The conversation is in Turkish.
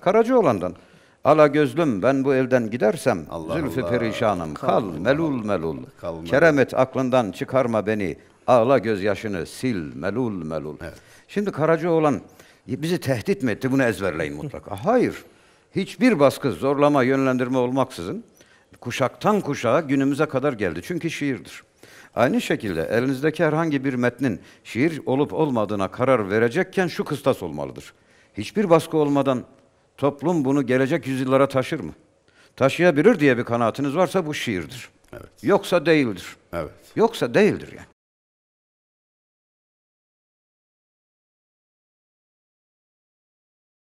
Karacaoğlan'dan. Ala gözlüm ben bu evden gidersem Allah zülfü Allah. perişanım kal, kal melul melul. Kal, Keremet aklından çıkarma beni. Ağla gözyaşını sil melul melul. Evet. Şimdi Karacaoğlan bizi tehdit mi etti? Bunu ezberleyin mutlaka. Hayır. Hiçbir baskı, zorlama, yönlendirme olmaksızın kuşaktan kuşağa günümüze kadar geldi. Çünkü şiirdir. Aynı şekilde elinizdeki herhangi bir metnin şiir olup olmadığına karar verecekken şu kıstas olmalıdır. Hiçbir baskı olmadan Toplum bunu gelecek yüzyıllara taşır mı? Taşıyabilir diye bir kanaatiniz varsa bu şiirdir. Evet. Yoksa değildir. Evet. Yoksa değildir yani.